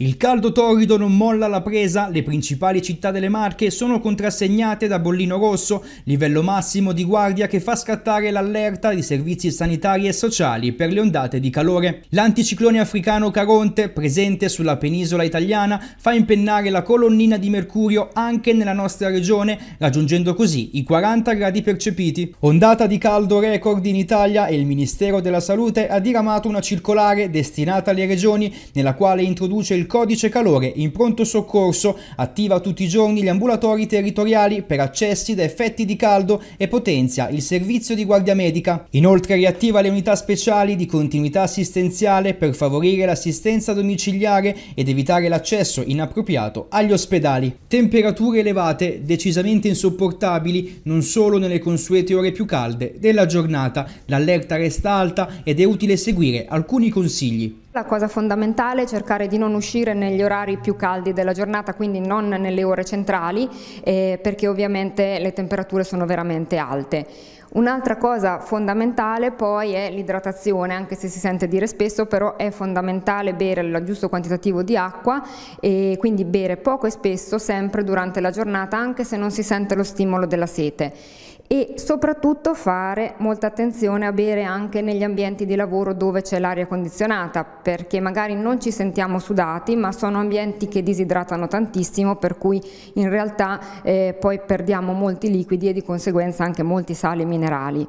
Il caldo torrido non molla la presa, le principali città delle Marche sono contrassegnate da bollino rosso, livello massimo di guardia che fa scattare l'allerta di servizi sanitari e sociali per le ondate di calore. L'anticiclone africano Caronte, presente sulla penisola italiana, fa impennare la colonnina di mercurio anche nella nostra regione, raggiungendo così i 40 gradi percepiti. Ondata di caldo record in Italia e il Ministero della Salute ha diramato una circolare destinata alle regioni nella quale introduce il codice calore in pronto soccorso, attiva tutti i giorni gli ambulatori territoriali per accessi da effetti di caldo e potenzia il servizio di guardia medica. Inoltre riattiva le unità speciali di continuità assistenziale per favorire l'assistenza domiciliare ed evitare l'accesso inappropriato agli ospedali. Temperature elevate decisamente insopportabili non solo nelle consuete ore più calde della giornata. L'allerta resta alta ed è utile seguire alcuni consigli. La cosa fondamentale è cercare di non uscire negli orari più caldi della giornata, quindi non nelle ore centrali, eh, perché ovviamente le temperature sono veramente alte. Un'altra cosa fondamentale poi è l'idratazione, anche se si sente dire spesso, però è fondamentale bere il giusto quantitativo di acqua e quindi bere poco e spesso sempre durante la giornata, anche se non si sente lo stimolo della sete e soprattutto fare molta attenzione a bere anche negli ambienti di lavoro dove c'è l'aria condizionata perché magari non ci sentiamo sudati ma sono ambienti che disidratano tantissimo per cui in realtà eh, poi perdiamo molti liquidi e di conseguenza anche molti sali minerali.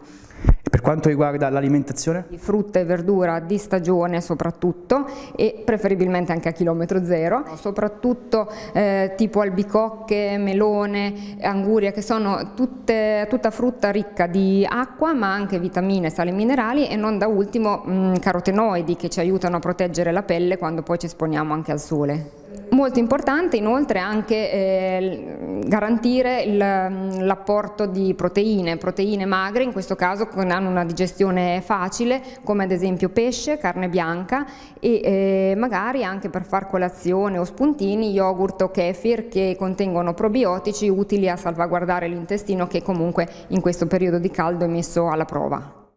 Per quanto riguarda l'alimentazione? Frutta e verdura di stagione soprattutto e preferibilmente anche a chilometro zero, soprattutto eh, tipo albicocche, melone, anguria che sono tutte, tutta frutta ricca di acqua ma anche vitamine, sali minerali e non da ultimo mh, mm, carotenoidi che ci aiutano a proteggere la pelle quando poi ci esponiamo anche al sole. Molto importante inoltre anche eh, garantire mm, l'apporto di proteine, proteine magre, in questo caso che hanno una digestione facile, come ad esempio pesce, carne bianca e eh, magari anche per far colazione o spuntini yogurt o kefir che contengono probiotici utili a salvaguardare l'intestino che comunque in questo periodo di caldo è messo alla prova.